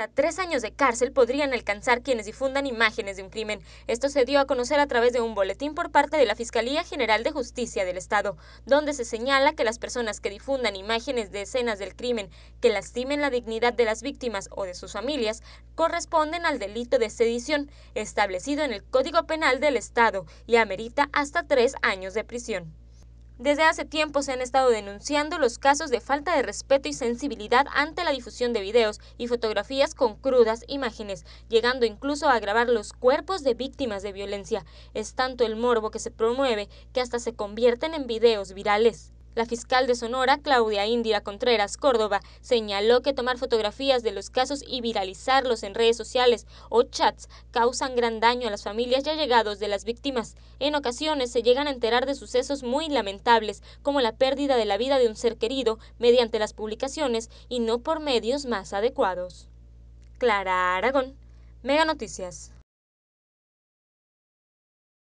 hasta tres años de cárcel podrían alcanzar quienes difundan imágenes de un crimen. Esto se dio a conocer a través de un boletín por parte de la Fiscalía General de Justicia del Estado, donde se señala que las personas que difundan imágenes de escenas del crimen que lastimen la dignidad de las víctimas o de sus familias corresponden al delito de sedición, establecido en el Código Penal del Estado, y amerita hasta tres años de prisión. Desde hace tiempo se han estado denunciando los casos de falta de respeto y sensibilidad ante la difusión de videos y fotografías con crudas imágenes, llegando incluso a grabar los cuerpos de víctimas de violencia. Es tanto el morbo que se promueve que hasta se convierten en videos virales. La fiscal de Sonora, Claudia Indira Contreras Córdoba, señaló que tomar fotografías de los casos y viralizarlos en redes sociales o chats causan gran daño a las familias ya allegados de las víctimas. En ocasiones se llegan a enterar de sucesos muy lamentables, como la pérdida de la vida de un ser querido mediante las publicaciones y no por medios más adecuados. Clara Aragón, Mega Noticias.